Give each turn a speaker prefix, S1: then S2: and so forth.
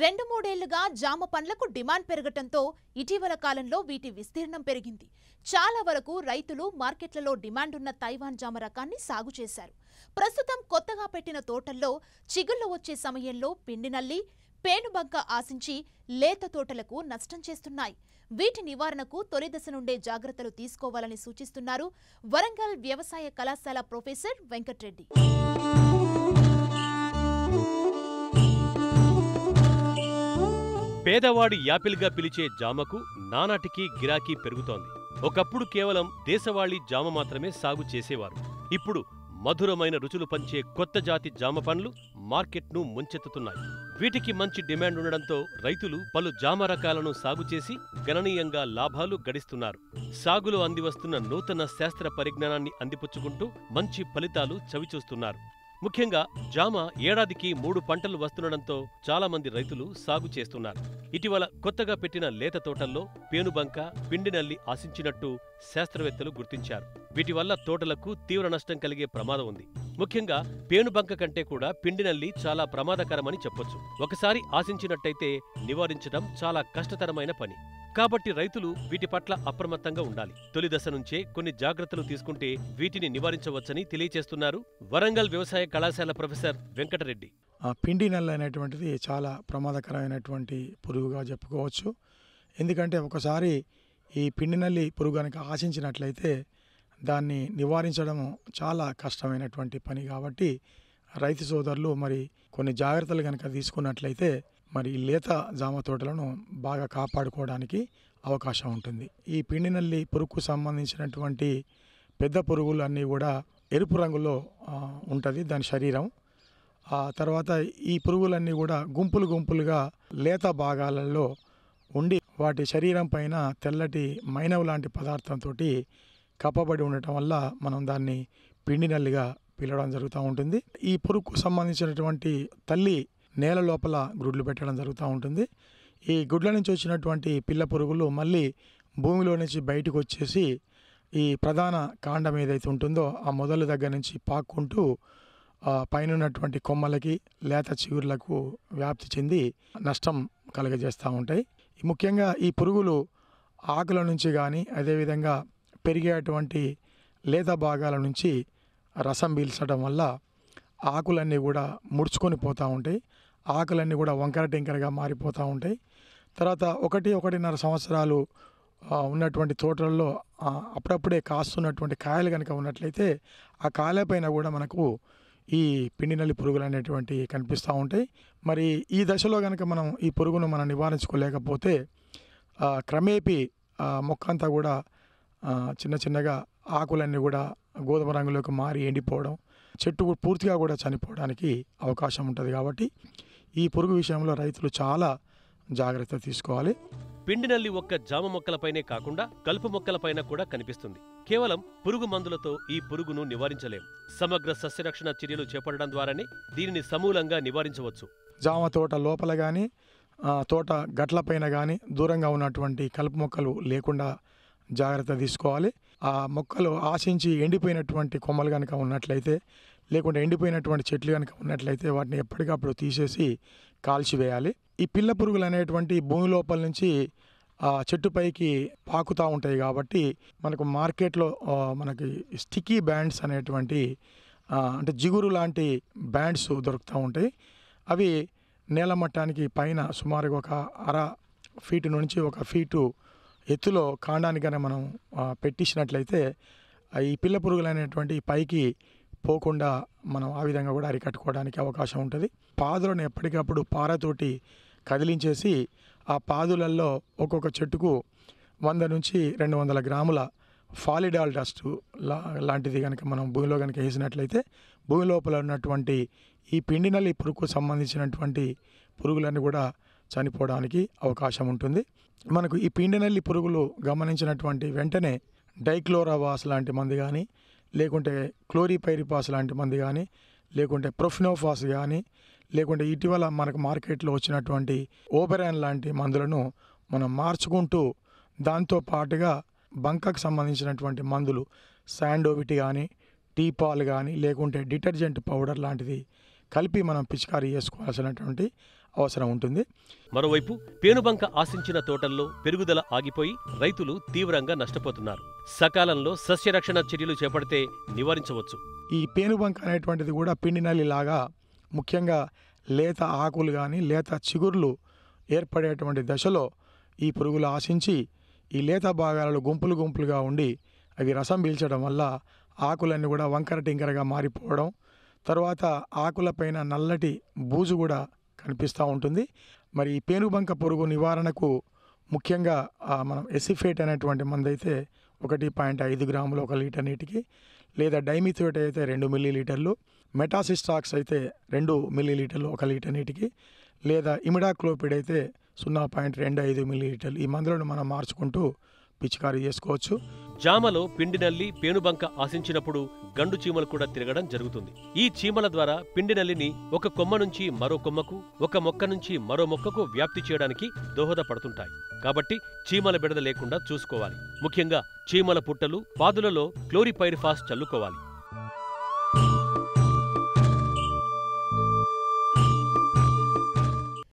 S1: రెండు మూడేళ్లుగా జామ పండ్లకు డిమాండ్ పెరగటంతో ఇటీవల కాలంలో వీటి విస్తీర్ణం పెరిగింది చాలా వరకు రైతులు మార్కెట్లలో డిమాండ్ ఉన్న తైవాన్ జామ రకాన్ని సాగు చేశారు ప్రస్తుతం కొత్తగా పెట్టిన తోటల్లో చిగుళ్ళు వచ్చే సమయంలో పిండి నల్లి పేనుబంక ఆశించి లేత తోటలకు నష్టం చేస్తున్నాయి వీటి నివారణకు తొలిదశ నుండే జాగ్రత్తలు తీసుకోవాలని సూచిస్తున్నారు వరంగల్ వ్యవసాయ కళాశాల ప్రొఫెసర్ వెంకట్రెడ్డి పేదవాడి యాపిల్గా పిలిచే జామకు నానాటికీ గిరాకీ పెరుగుతోంది ఒకప్పుడు కేవలం దేశవాళీ జామ మాత్రమే సాగు చేసేవారు ఇప్పుడు మధురమైన రుచులు పంచే కొత్త జాతి జామ పండ్లు మార్కెట్ను ముంచెత్తుతున్నాయి వీటికి మంచి డిమాండ్ ఉండడంతో రైతులు పలు జామ రకాలను సాగు చేసి గణనీయంగా లాభాలు గడిస్తున్నారు సాగులో అందివస్తున్న నూతన శాస్త్ర పరిజ్ఞానాన్ని అందిపుచ్చుకుంటూ మంచి ఫలితాలు చవిచూస్తున్నారు ముఖ్యంగా జామ ఏడాదికి మూడు పంటలు వస్తుండడంతో చాలామంది రైతులు సాగు చేస్తున్నారు ఇటీవల కొత్తగా పెట్టిన లేత తోటల్లో పేనుబంక పిండినల్లి ఆశించినట్టు శాస్త్రవేత్తలు గుర్తించారు వీటి వల్ల తోటలకు తీవ్ర నష్టం కలిగే ప్రమాదం ఉంది ముఖ్యంగా పేనుబంక కంటే కూడా పిండినల్లి చాలా ప్రమాదకరమని చెప్పొచ్చు ఒకసారి ఆశించినట్టయితే నివారించడం చాలా కష్టతరమైన పని కాబట్టి రైతులు వీటి పట్ల అప్రమత్తంగా ఉండాలి తొలి దశ నుంచే కొన్ని జాగ్రత్తలు తీసుకుంటే వీటిని నివారించవచ్చని తెలియజేస్తున్నారు వరంగల్ వ్యవసాయ కళాశాల ప్రొఫెసర్ వెంకటరెడ్డి
S2: పిండి నెల అనేటువంటిది చాలా ప్రమాదకరమైనటువంటి పురుగుగా చెప్పుకోవచ్చు ఎందుకంటే ఒకసారి ఈ పిండి నల్లి పురుగు కనుక ఆశించినట్లయితే దాన్ని నివారించడం చాలా కష్టమైనటువంటి పని కాబట్టి రైతు సోదరులు మరి కొన్ని జాగ్రత్తలు కనుక తీసుకున్నట్లయితే మరి లేత జామ తోటలను బాగా కాపాడుకోవడానికి అవకాశం ఉంటుంది ఈ పిండి నల్లి పురుగుకు సంబంధించినటువంటి పెద్ద పురుగులు అన్నీ కూడా ఎరుపు రంగులో ఉంటుంది దాని శరీరం ఆ తర్వాత ఈ పురుగులన్నీ కూడా గుంపులు గుంపులుగా లేత భాగాలలో ఉండి వాటి శరీరం పైన తెల్లటి మైనవ్ లాంటి పదార్థంతో కప్పబడి ఉండటం వల్ల మనం దాన్ని పిండి నల్లిగా పిలవడం జరుగుతూ ఉంటుంది ఈ పురుగుకు సంబంధించినటువంటి తల్లి నేల లోపల గుడ్లు పెట్టడం జరుగుతూ ఉంటుంది ఈ గుడ్ల నుంచి వచ్చినటువంటి పిల్ల పురుగులు మళ్ళీ భూమిలో నుంచి బయటకు వచ్చేసి ఈ ప్రధాన కాండం ఏదైతే ఉంటుందో ఆ మొదల దగ్గర నుంచి పాక్కుంటూ పైన ఉన్నటువంటి కొమ్మలకి లేత చిగురులకు వ్యాప్తి చెంది నష్టం కలుగజేస్తూ ఉంటాయి ముఖ్యంగా ఈ పురుగులు ఆకుల నుంచి కానీ అదేవిధంగా పెరిగేటువంటి లేత భాగాల నుంచి రసం పీల్చడం వల్ల ఆకులన్నీ కూడా ముడుచుకొని పోతూ ఉంటాయి ఆకులన్నీ కూడా వంకర టింకరగా మారిపోతూ ఉంటాయి తర్వాత ఒకటి ఒకటిన్నర సంవత్సరాలు ఉన్నటువంటి తోటల్లో అప్పుడప్పుడే కాస్తున్నటువంటి కాయలు కనుక ఉన్నట్లయితే ఆ కాయలపైన కూడా మనకు ఈ పిండి నల్లి పురుగులు అనేటువంటివి కనిపిస్తూ ఉంటాయి మరి ఈ దశలో కనుక మనం ఈ పురుగును మనం నివారించుకోలేకపోతే క్రమేపీ మొక్క అంతా కూడా చిన్న చిన్నగా ఆకులన్నీ కూడా గోధుమ రంగులోకి మారి ఎండిపోవడం చెట్టు పూర్తిగా కూడా చనిపోవడానికి అవకాశం ఉంటుంది కాబట్టి ఈ పురుగు విషయంలో రైతులు చాలా జాగ్రత్త తీసుకోవాలి
S1: పిండి నల్లి ఒక్క జామ మొక్కలపైనే కాకుండా కలుపు మొక్కలపైన కూడా కనిపిస్తుంది కేవలం పురుగు మందులతో ఈ పురుగును నివారించలేం సమగ్ర సస్యరక్షణ చర్యలు చేపట్టడం ద్వారానే దీనిని సమూలంగా నివారించవచ్చు
S2: జామ తోట లోపల కానీ తోట గట్లపైన కానీ దూరంగా ఉన్నటువంటి కలుపు మొక్కలు లేకుండా జాగ్రత్త తీసుకోవాలి ఆ మొక్కలు ఆశించి ఎండిపోయినటువంటి కొమ్మలు కనుక ఉన్నట్లయితే లేకుంటే ఎండిపోయినటువంటి చెట్లు కనుక ఉన్నట్లయితే వాటిని ఎప్పటికప్పుడు తీసేసి కాల్చివేయాలి ఈ పిల్ల పురుగులు అనేటువంటి భూమి లోపల నుంచి చెట్టు పైకి పాకుతూ ఉంటాయి కాబట్టి మనకు మార్కెట్లో మనకి స్టిక్కీ బ్యాండ్స్ అనేటువంటి అంటే జిగురు లాంటి బ్యాండ్స్ దొరుకుతూ ఉంటాయి అవి నేల మట్టానికి పైన సుమారుగా ఒక అర ఫీటు నుంచి ఒక ఫీటు ఎత్తులో కాండానికైనా మనం పెట్టించినట్లయితే ఈ పిల్ల పురుగులు అనేటువంటి పైకి పోకుండా మనం ఆ విధంగా కూడా అరికట్టుకోవడానికి అవకాశం ఉంటుంది పాదులను ఎప్పటికప్పుడు పారతోటి కదిలించేసి ఆ పాదులలో ఒక్కొక్క చెట్టుకు వంద నుంచి రెండు వందల గ్రాముల ఫాలిడాల్ డస్ట్ లా లాంటిది కనుక మనం భూమిలో కనుక వేసినట్లయితే భూమి లోపల ఉన్నటువంటి ఈ పిండి నల్లి పురుగుకు సంబంధించినటువంటి పురుగులన్నీ కూడా చనిపోవడానికి అవకాశం ఉంటుంది మనకు ఈ పిండినల్లి పురుగులు గమనించినటువంటి వెంటనే డైక్లోరావాస్ లాంటి మంది కానీ లేకుంటే క్లోరిపైరిపాస్ లాంటి మంది కానీ లేకుంటే ప్రొఫినోఫాస్ కానీ లేకుంటే ఇటీవల మనకు మార్కెట్లో వచ్చినటువంటి ఓబెరాన్ లాంటి మందులను మనం మార్చుకుంటూ దాంతో పాటుగా బంకకు సంబంధించినటువంటి మందులు శాండోవిటి కానీ టీపాల్ కానీ లేకుంటే డిటర్జెంట్ పౌడర్ లాంటిది కలిపి మనం పిచికారీ చేసుకోవాల్సినటువంటి అవసరం ఉంటుంది
S1: మరోవైపు పేనుబంక ఆశించిన తోటల్లో పెరుగుదల ఆగిపోయి రైతులు తీవ్రంగా నష్టపోతున్నారు సకాలంలో సస్యరక్షణ చర్యలు చేపడితే నివారించవచ్చు
S2: ఈ పేనుబంక అనేటువంటిది కూడా పిండి నలిలాగా ముఖ్యంగా లేత ఆకులు కానీ లేత చిగుర్లు ఏర్పడేటువంటి దశలో ఈ పురుగులు ఆశించి ఈ లేత భాగాలలో గుంపులు గుంపులుగా ఉండి అవి రసం పీల్చడం వల్ల ఆకులన్నీ కూడా వంకర టింకరగా మారిపోవడం తర్వాత ఆకులపైన నల్లటి బూజు కూడా కనిపిస్తూ ఉంటుంది మరి ఈ పేనుబంక పురుగు నివారణకు ముఖ్యంగా మనం ఎసిఫేట్ అనేటువంటి మందైతే ఒకటి పాయింట్ ఐదు గ్రాములు ఒక లీటర్ నీటికి లేదా డైమిథోట్ అయితే రెండు మిల్లీ లీటర్లు మెటాసిస్టాక్స్ అయితే రెండు మిల్లీ లీటర్లు ఒక లీటర్ నీటికి లేదా ఇమిడాక్లోపిడ్ అయితే సున్నా పాయింట్ రెండు ఐదు మిల్లీ లీటర్లు ఈ మందులను మనం మార్చుకుంటూ పిచికారీ చేసుకోవచ్చు
S1: జామలో పిండి నల్లి పేనుబంక ఆశించినప్పుడు గండు చీమలు కూడా తిరగడం జరుగుతుంది ఈ చీమల ద్వారా పిండి నల్లిని ఒక కొమ్మ నుంచి మరో కొమ్మకు ఒక మొక్క నుంచి మరో మొక్కకు వ్యాప్తి చేయడానికి దోహదపడుతుంటాయి కాబట్టి చీమల బిడద లేకుండా చూసుకోవాలి ముఖ్యంగా చీమల పుట్టలు పాదులలో క్లోరిపైరిఫాస్ చల్లుకోవాలి